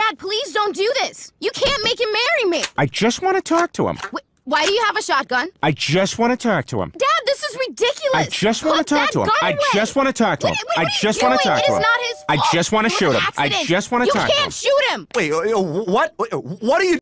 Dad, please don't do this. You can't make him marry me. I just want to talk to him. Wait, why do you have a shotgun? I just want to talk to him. Dad, this is ridiculous. I just want to talk to him. I just want to talk to him. I just want to talk to him. I just want to shoot him. I just want to talk to him. You can't shoot him. Wait, uh, what? What are you